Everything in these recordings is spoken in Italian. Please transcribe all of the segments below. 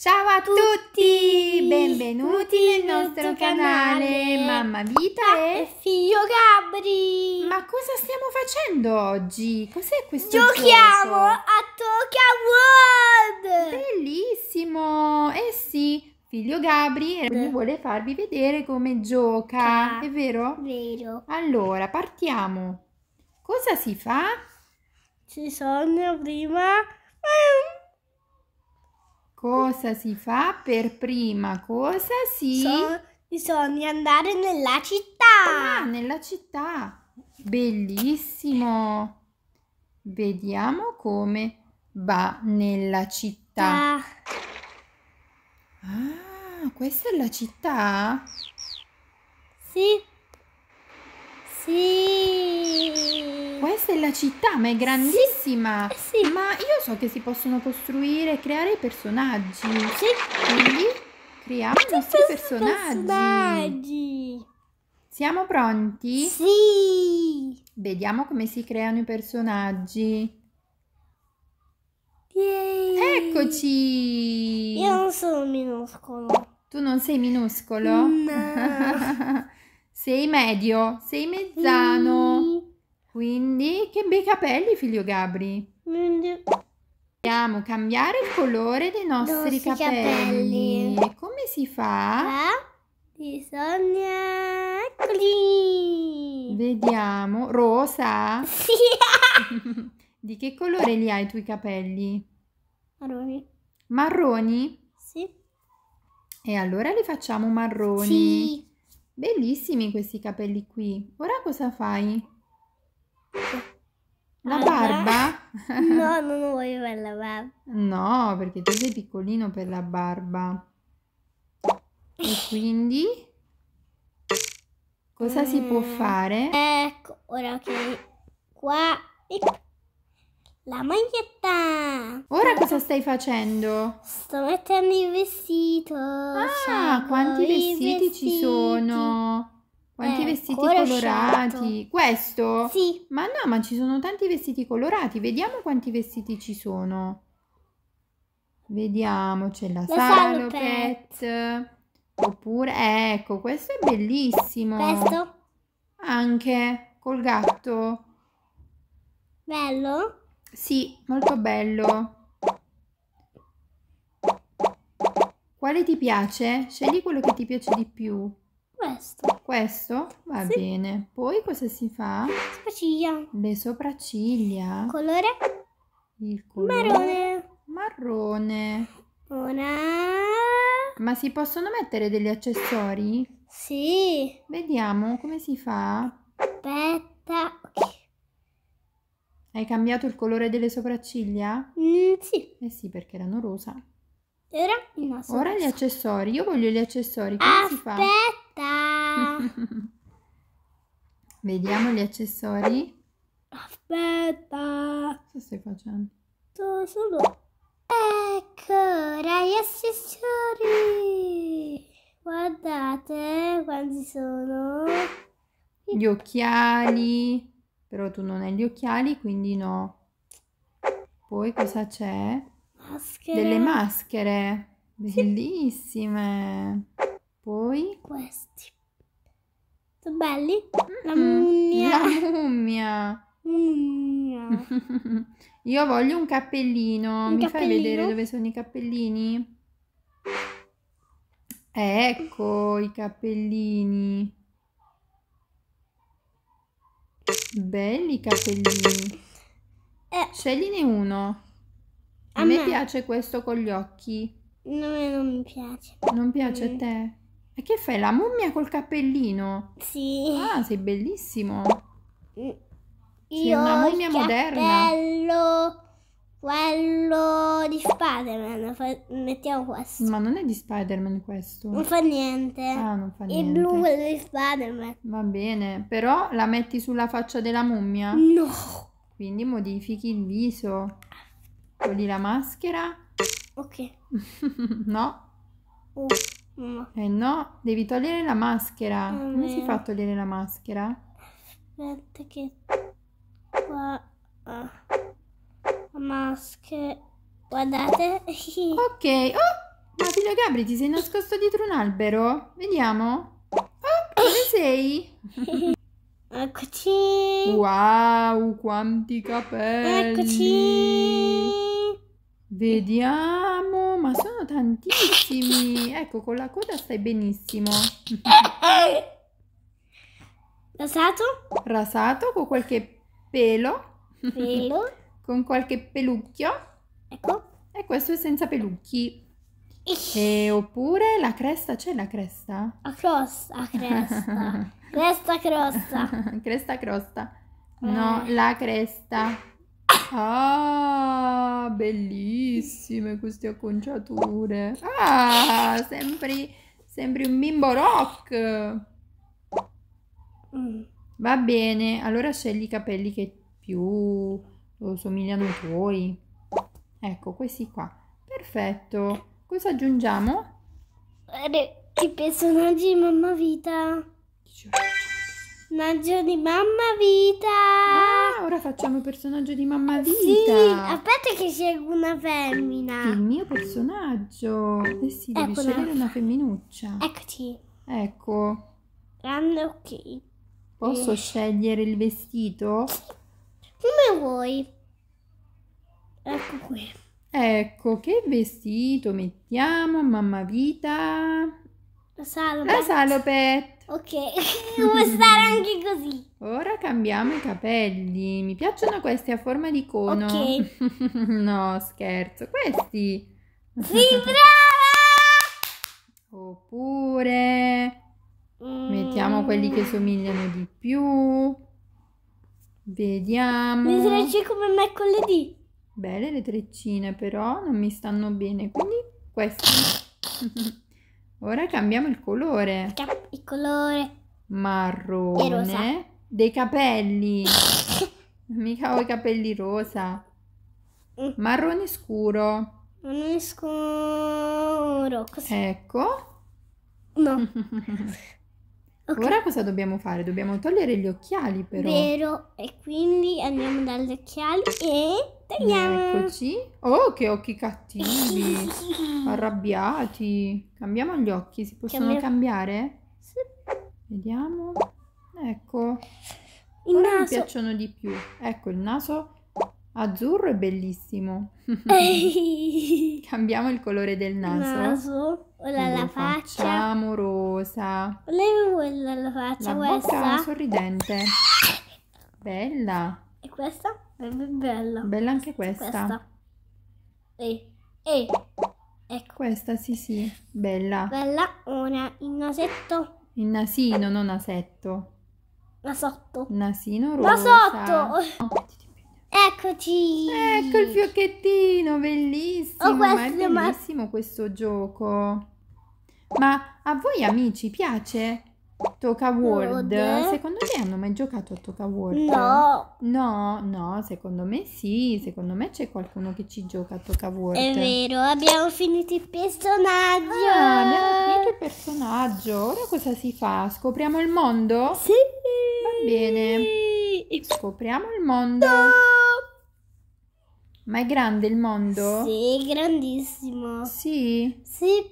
Ciao a tutti! Benvenuti nel nostro canale Mamma Vita ah, e, e Figlio Gabri! Ma cosa stiamo facendo oggi? Cos'è questo Giochiamo gioco? a Tokyo World! Bellissimo! Eh sì, Figlio Gabri eh. vuole farvi vedere come gioca, ah, è vero? Vero. Allora, partiamo. Cosa si fa? Ci sono prima... Cosa si fa per prima cosa? Si... So, bisogna andare nella città. Ah, nella città. Bellissimo. Vediamo come va nella città. ah, ah questa è la città? Sì. Sì. Questa è la città, ma è grandissima. Sì. Eh sì. Ma io so che si possono costruire e creare personaggi. Sì. Quindi creiamo i nostri personaggi. personaggi. Siamo pronti? Sì. Vediamo come si creano i personaggi. Yay. Eccoci! Io non sono minuscolo. Tu non sei minuscolo? No. Sei medio, sei mezzano. Mm. Quindi, che bei capelli, figlio Gabri. Mm. Dobbiamo cambiare il colore dei nostri capelli. come si fa? Eh? Bisogna... Eccoli! Vediamo. Rosa? Sì! Di che colore li hai i tuoi capelli? Marroni. Marroni? Sì. E allora li facciamo marroni? Sì. Bellissimi questi capelli qui. Ora cosa fai? La ah. barba? No, non voglio fare la barba. No, perché tu sei piccolino per la barba. E quindi? Cosa mm. si può mm. fare? Ecco, ora che qua... La maglietta! Ora cosa stai facendo? Sto mettendo il vestito. Ah, quanti vestiti, vestiti, ci sono? Quanti eh, vestiti colorati? Questo? Sì. Ma no, ma ci sono tanti vestiti colorati. Vediamo quanti vestiti ci sono. Vediamo, c'è la, la salopette. Oppure, ecco, questo è bellissimo. Questo? Anche col gatto. Bello? Sì, molto bello. Quale ti piace? Scegli quello che ti piace di più. Questo. Questo? Va sì. bene. Poi cosa si fa? Sopracciglia. Le sopracciglia. Colore? Il colore. Marrone. Marrone. Una... Ma si possono mettere degli accessori? Sì. Vediamo come si fa. Hai cambiato il colore delle sopracciglia? Mm, sì. Eh sì, perché erano rosa. Ora, no, Ora gli accessori. Io voglio gli accessori. Come Aspetta! Vediamo gli accessori. Aspetta! Cosa stai facendo? Sto solo... Eccola gli accessori! Guardate quanti sono. Gli occhiali. Però tu non hai gli occhiali, quindi no. Poi cosa c'è? Maschere. Delle maschere. Bellissime. Poi? Questi. Sono belli? La mm, mummia. La mummia. mummia. Io voglio un cappellino. Un Mi cappellino? fai vedere dove sono i cappellini? Ecco i cappellini. Belli i capellini. Eh. Scegliene uno. A, a me, me, piace questo con gli occhi. No, non mi piace. Non piace mm. a te? E che fai? La mummia col cappellino? Sì. Ah, sei bellissimo. Mm. Sei Io una mummia moderna. Cappello. Quello di Spider-Man, mettiamo questo. Ma non è di Spider-Man questo. Non fa niente. Ah, non fa niente. Il blu quello di Spider-Man. Va bene, però la metti sulla faccia della mummia? No. Quindi modifichi il viso. Togli la maschera. Ok. no. Uh, oh, no. Eh no, devi togliere la maschera. Ah, Come si fa a togliere la maschera? Aspetta che qua... Ah maschere. Guardate. Ok. Oh, ma figlio Gabri, ti sei nascosto dietro un albero? Vediamo. Oh, dove sei? Eccoci. Wow, quanti capelli. Eccoci. Vediamo, ma sono tantissimi. Ecco, con la coda stai benissimo. Rasato? Rasato con qualche pelo. Pelo. con qualche pelucchio. Ecco. E questo è senza pelucchi. E oppure la cresta, c'è la cresta? La crosta, cresta. cresta crosta. cresta crosta. Eh. No, la cresta. Ah, bellissime queste acconciature. Ah, sembri, sembri un bimbo rock. Mm. Va bene, allora scegli i capelli che più o somigliano ai tuoi. Ecco, questi qua. Perfetto. Cosa aggiungiamo? I personaggi di mamma vita. Personaggio di mamma vita. Ah, ora facciamo il personaggio di mamma vita. Sì, aspetta che scelgo una femmina. Il mio personaggio. Eh sì, devi Eccola. scegliere una femminuccia. Eccoci. Ecco. Grande ok. Posso eh. scegliere il vestito? come vuoi. Ecco qui. Ecco, che vestito mettiamo, mamma vita? La salopette. La salopet. Ok, può stare anche così. Ora cambiamo i capelli. Mi piacciono questi a forma di cono. Ok. no, scherzo. Questi. Sì, brava! Oppure... Mm. Mettiamo quelli che somigliano di più. Vediamo. Le trecce come mercoledì. Bene, le treccine però non mi stanno bene, quindi queste. Ora cambiamo il colore. Il, colore marrone dei capelli. Mica ho i capelli rosa. Mm. Marrone scuro. Marrone scuro. Così. Ecco. No. Okay. Ora cosa dobbiamo fare? Dobbiamo togliere gli occhiali però. Vero, e quindi andiamo dagli occhiali e tagliamo. Eccoci. Oh, che occhi cattivi, arrabbiati. Cambiamo gli occhi, si possono Cambiamo. cambiare? Sì. Vediamo. Ecco. Il Ora naso. mi piacciono di più. Ecco, il naso azzurro è bellissimo. Cambiamo il colore del naso. Il naso. Quella la faccia. faccia amorosa. Volevo quella la faccia, la questa. Bocca sorridente. Bella. E questa? È bella. Bella anche questa. Questa. E, e. Ecco. Questa, sì, sì. Bella. Bella, ora il nasetto. Il nasino, non nasetto. Nasotto. Nasino rosa. Nasotto! Eccoci! Ecco il fiocchettino, bellissimo, oh, questo, è bellissimo ma... questo gioco. Ma a voi amici piace Toca World? World? Secondo te hanno mai giocato a Toca World? No! No, no, secondo me sì, secondo me c'è qualcuno che ci gioca a Toca World. È vero, abbiamo finito il personaggio! Ah, abbiamo finito il personaggio, ora cosa si fa? Scopriamo il mondo? Sì! Va bene! Scopriamo il mondo! No! Ma è grande il mondo? Sì, grandissimo. Sì? Sì.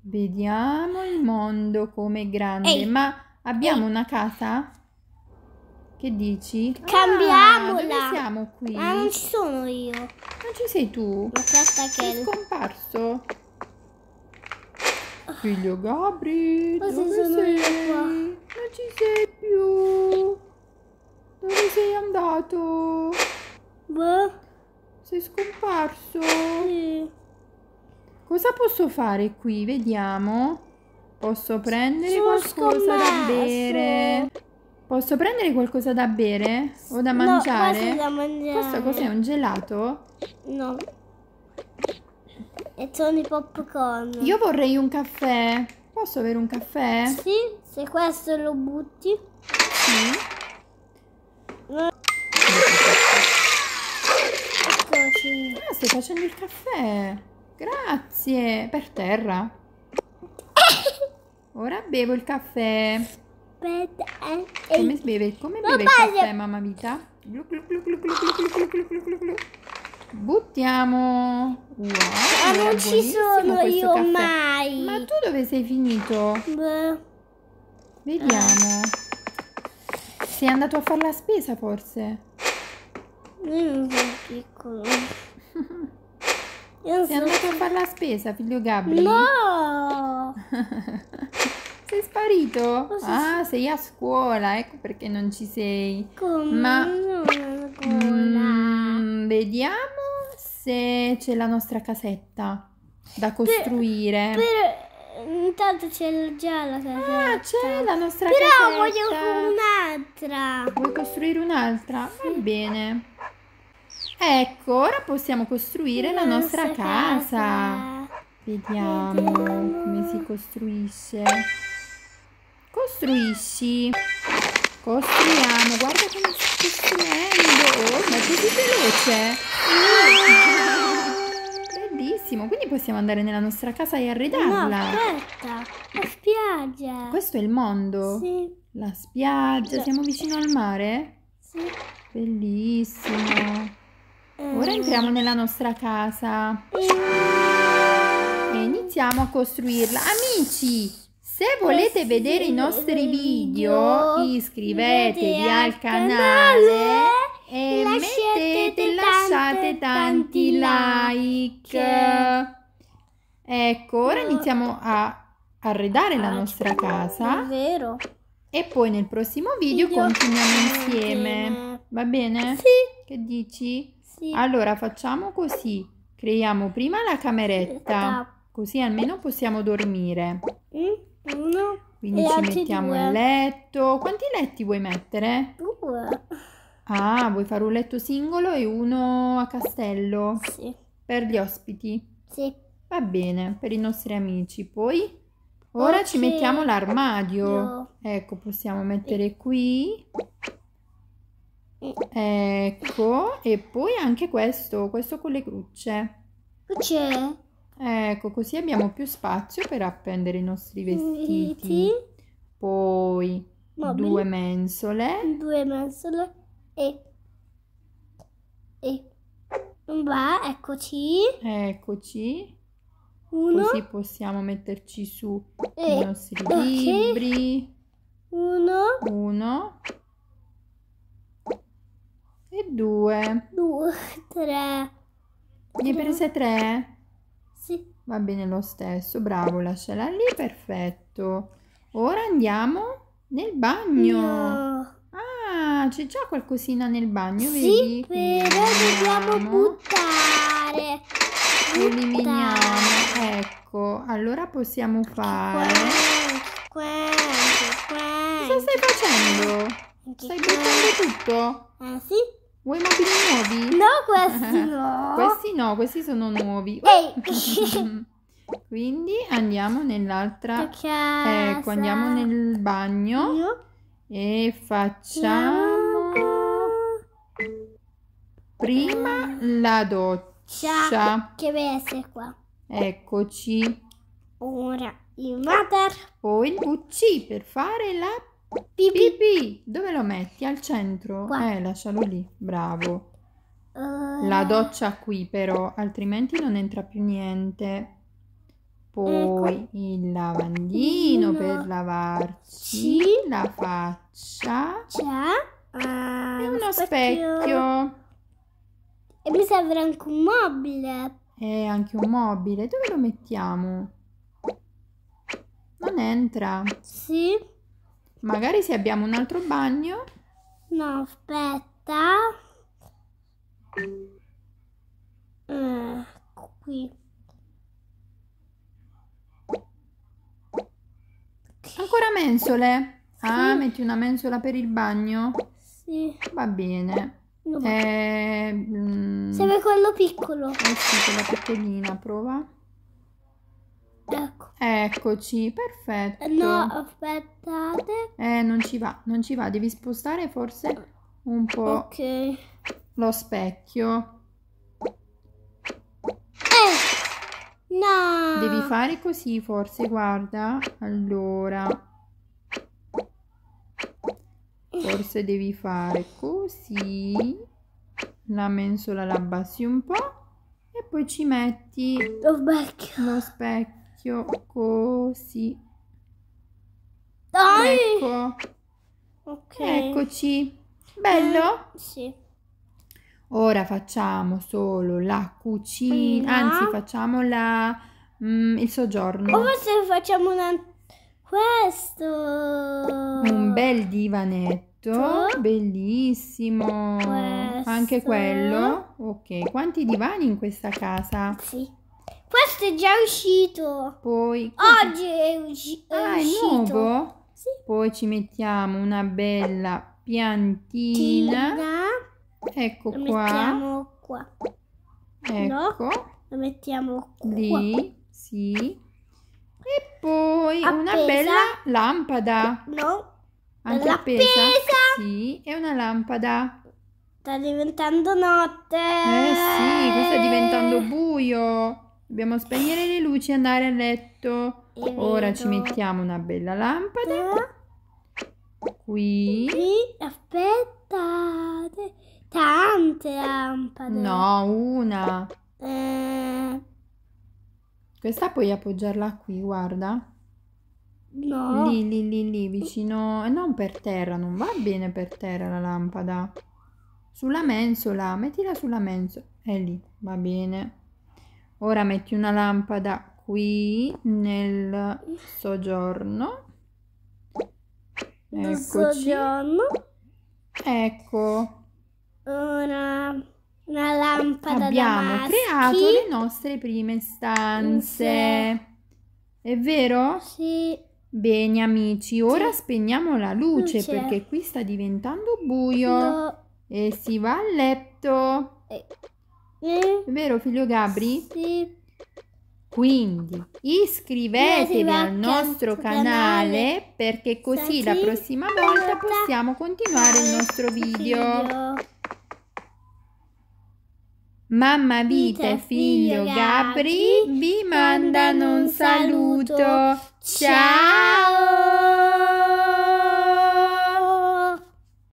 Vediamo il mondo com'è grande. Ehi. Ma abbiamo Ehi. una casa? Che dici? Cambiamola! Ah, siamo qui? Ma non ci sono io. Non ci sei tu? Ma aspetta che... Sei scomparso? Ah. Figlio Gabri, Ma dove sei? Non ci sei più. Dove sei andato? Boh. Sei scomparso? Sì. Cosa posso fare qui? Vediamo. Posso prendere Sono qualcosa scommesso. da bere? Posso prendere qualcosa da bere? O da mangiare? No, da mangiare. Questo cos'è? Un gelato? No. E sono i popcorn. Io vorrei un caffè. Posso avere un caffè? Sì, se questo lo butti. Sì. No. Sì. Ah, stai facendo il caffè. Grazie. Per terra. Ora bevo il caffè. Aspetta. Eh, come beve, come beve il caffè, mamma vita? Buttiamo. Wow, ah, non ci sono io caffè. mai. Ma tu dove sei finito? Beh. Vediamo. Sei andato a fare la spesa forse? Io non sono piccolo. Io Sei andato a fare la spesa, figlio Gabri? No! sei sparito? sei ah, sei a scuola, ecco perché non ci sei. Come? Ma... Mm, vediamo se c'è la nostra casetta da costruire. Per, per, intanto c'è già la ah, casetta. Ah, c'è la nostra Però casetta. Però voglio un'altra. Vuoi costruire un'altra? Sì. Va bene. Ecco, ora possiamo costruire la, la nostra, nostra casa. casa. Vediamo, Vediamo come si costruisce. Costruisci. Costruiamo, guarda come sta costruendo. Oh, ma è così veloce. Bellissimo, quindi possiamo andare nella nostra casa e arredarla. No, aspetta, la spiaggia. Questo è il mondo? Sì. La spiaggia, siamo vicino al mare? Sì. Bellissimo. Ora mm. entriamo nella nostra casa e iniziamo a costruirla. Amici, se volete vedere i nostri video, iscrivetevi al canale e mettete, lasciate tanti like. Ecco, ora iniziamo a arredare la nostra casa. E poi nel prossimo video continuiamo insieme. Va bene? Sì. Che dici? Sì. Allora facciamo così. Creiamo prima la cameretta, esatto. così almeno possiamo dormire. Mm, uno. Quindi ci mettiamo due. il letto. Quanti letti vuoi mettere? Due. Ah, vuoi fare un letto singolo e uno a castello? Sì. Per gli ospiti? Sì. Va bene, per i nostri amici. Poi? Ora okay. ci mettiamo l'armadio. No. Ecco, possiamo mettere qui Ecco, e poi anche questo, questo con le grucce. Cruce? Ecco, così abbiamo più spazio per appendere i nostri vestiti. Poi Mobili. due mensole. Due mensole e... e... Va, eccoci. Eccoci. Uno. Così possiamo metterci su e... i nostri okay. libri. Uno. Uno. E due. Due, tre. Ne prese tre? Sì. Va bene lo stesso, bravo, lasciala lì, perfetto. Ora andiamo nel bagno. No. Ah, c'è già qualcosina nel bagno, sì, vedi? però dobbiamo buttare. Eliminiamo, buttare. ecco. Allora possiamo fare... Quanto, quanto, quanto. Cosa stai facendo? Stai buttando tutto? Ah, sì? Vuoi mobili nuovi? No, questi no. questi no, questi sono nuovi. Quindi andiamo nell'altra Ecco, andiamo nel bagno Io. e facciamo Io. prima la doccia. Che deve essere qua. Eccoci. Ora il water. Poi il WC per fare la Pipì, dove lo metti? Al centro? Qua. Eh, lascialo lì, bravo. Uh... La doccia qui però, altrimenti non entra più niente. Poi ecco. il lavandino Vino. Ecco. per lavarci C. la faccia. C'è uh, e uno specchio. specchio. E mi serve anche un mobile. E anche un mobile. Dove lo mettiamo? Non entra. Sì. Magari se abbiamo un altro bagno. No, aspetta. Eh, qui. Ancora mensole? Ah, sì. Ah, metti una mensola per il bagno? Sì. Va bene. No, eh, mm, Serve quello piccolo. Eh sì, quella piccolina, prova. Eh. Eccoci, perfetto. No, aspettate. Eh, non ci va, non ci va. Devi spostare forse un po' okay. lo specchio. Eh, no! Devi fare così forse, guarda. Allora. Forse devi fare così. La mensola la abbassi un po' e poi ci metti lo specchio. Lo specchio occhio così. Dai! Ecco. Okay. Eccoci. Bello? Eh, sì. Ora facciamo solo la cucina, no. anzi facciamo la, mm, il soggiorno. O forse facciamo una... questo. Un bel divanetto, bellissimo. Questo. Anche quello. Ok, quanti divani in questa casa? Sì. Questo è già uscito. Poi oggi è, usci è ah, uscito. È nuovo? Sì. Poi ci mettiamo una bella piantina. Tina. Ecco lo qua. Mettiamo qua. Ecco. No, ecco. lo mettiamo qua. Lì, sì. E poi appesa. una bella lampada. No. Anche appesa. appesa. Sì, è una lampada. Sta diventando notte. Eh sì, sta diventando buio. Dobbiamo spegnere le luci e andare a letto. Ora ci mettiamo una bella lampada. Qui. Qui, aspettate. Tante lampade. No, una. Eh. Questa puoi appoggiarla qui, guarda. No. Lì, lì, lì, lì, vicino... Eh, non per terra, non va bene per terra la lampada. Sulla mensola, mettila sulla mensola. È lì, va bene. Ora metti una lampada qui nel soggiorno. Eccoci. Ecco. Ora una lampada Abbiamo creato le nostre prime stanze. È vero? Sì. Bene amici, ora sì. spegniamo la luce, luce, perché qui sta diventando buio. No. E si va a letto. Eh. È vero figlio Gabri? Sì. Quindi iscrivetevi al nostro canale perché così la prossima volta possiamo continuare il nostro video. Mamma Vita e figlio Gabri vi mandano un saluto. Ciao!